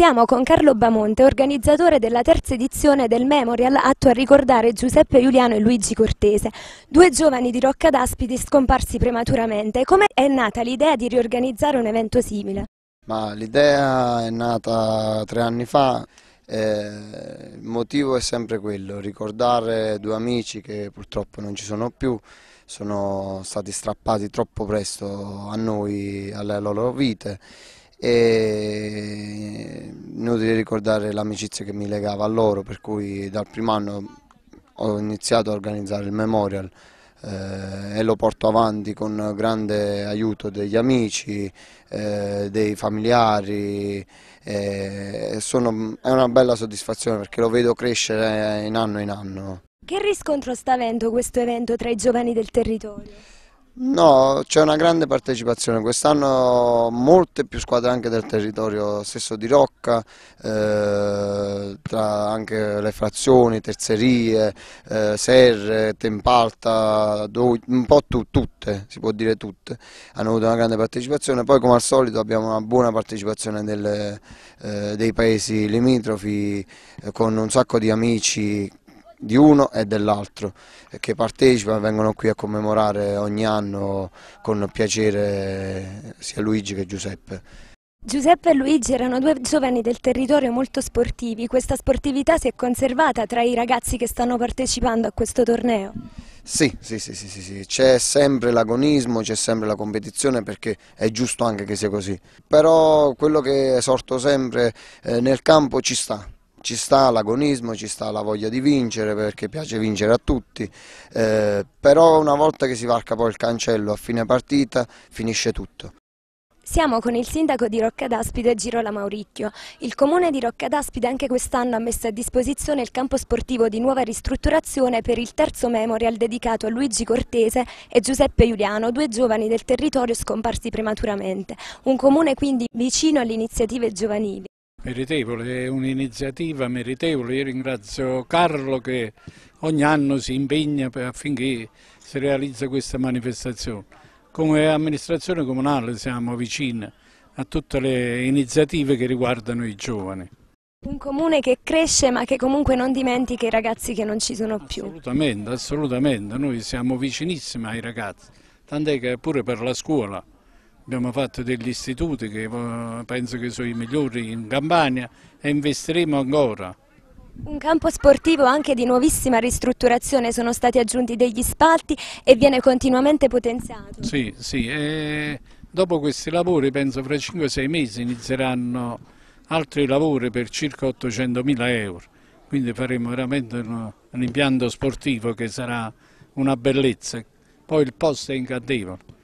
Siamo con Carlo Bamonte, organizzatore della terza edizione del Memorial atto a ricordare Giuseppe Giuliano e Luigi Cortese, due giovani di Rocca d'Aspidi scomparsi prematuramente. Come è nata l'idea di riorganizzare un evento simile? l'idea è nata tre anni fa, eh, il motivo è sempre quello, ricordare due amici che purtroppo non ci sono più, sono stati strappati troppo presto a noi, alle loro vite e ricordare l'amicizia che mi legava a loro, per cui dal primo anno ho iniziato a organizzare il memorial eh, e lo porto avanti con grande aiuto degli amici, eh, dei familiari, eh, sono, è una bella soddisfazione perché lo vedo crescere in anno in anno. Che riscontro sta avendo questo evento tra i giovani del territorio? No, c'è una grande partecipazione, quest'anno molte più squadre anche del territorio stesso di Rocca, eh, tra anche le frazioni, terzerie, eh, serre, Tempalta, un po' tu, tutte, si può dire tutte, hanno avuto una grande partecipazione, poi come al solito abbiamo una buona partecipazione delle, eh, dei paesi limitrofi eh, con un sacco di amici di uno e dell'altro eh, che partecipano e vengono qui a commemorare ogni anno con piacere sia Luigi che Giuseppe. Giuseppe e Luigi erano due giovani del territorio molto sportivi, questa sportività si è conservata tra i ragazzi che stanno partecipando a questo torneo? Sì, sì, sì, sì, sì. c'è sempre l'agonismo, c'è sempre la competizione perché è giusto anche che sia così, però quello che è sorto sempre eh, nel campo ci sta, ci sta l'agonismo, ci sta la voglia di vincere perché piace vincere a tutti, eh, però una volta che si varca poi il cancello a fine partita finisce tutto. Siamo con il sindaco di Rocca d'Aspide Girola Mauricchio. Il comune di Rocca d'Aspide anche quest'anno ha messo a disposizione il campo sportivo di nuova ristrutturazione per il terzo memorial dedicato a Luigi Cortese e Giuseppe Giuliano, due giovani del territorio scomparsi prematuramente. Un comune quindi vicino alle iniziative giovanili. Meritevole, è un'iniziativa meritevole. Io ringrazio Carlo che ogni anno si impegna affinché si realizzi questa manifestazione. Come amministrazione comunale siamo vicini a tutte le iniziative che riguardano i giovani. Un comune che cresce ma che comunque non dimentica i ragazzi che non ci sono più. Assolutamente, assolutamente. Noi siamo vicinissimi ai ragazzi, tant'è che pure per la scuola Abbiamo fatto degli istituti che eh, penso che sono i migliori in Campania e investiremo ancora. Un campo sportivo anche di nuovissima ristrutturazione, sono stati aggiunti degli spalti e viene continuamente potenziato. Sì, sì, e dopo questi lavori penso fra 5-6 mesi inizieranno altri lavori per circa 800.000 euro, quindi faremo veramente un, un impianto sportivo che sarà una bellezza. Poi il posto è incantevole.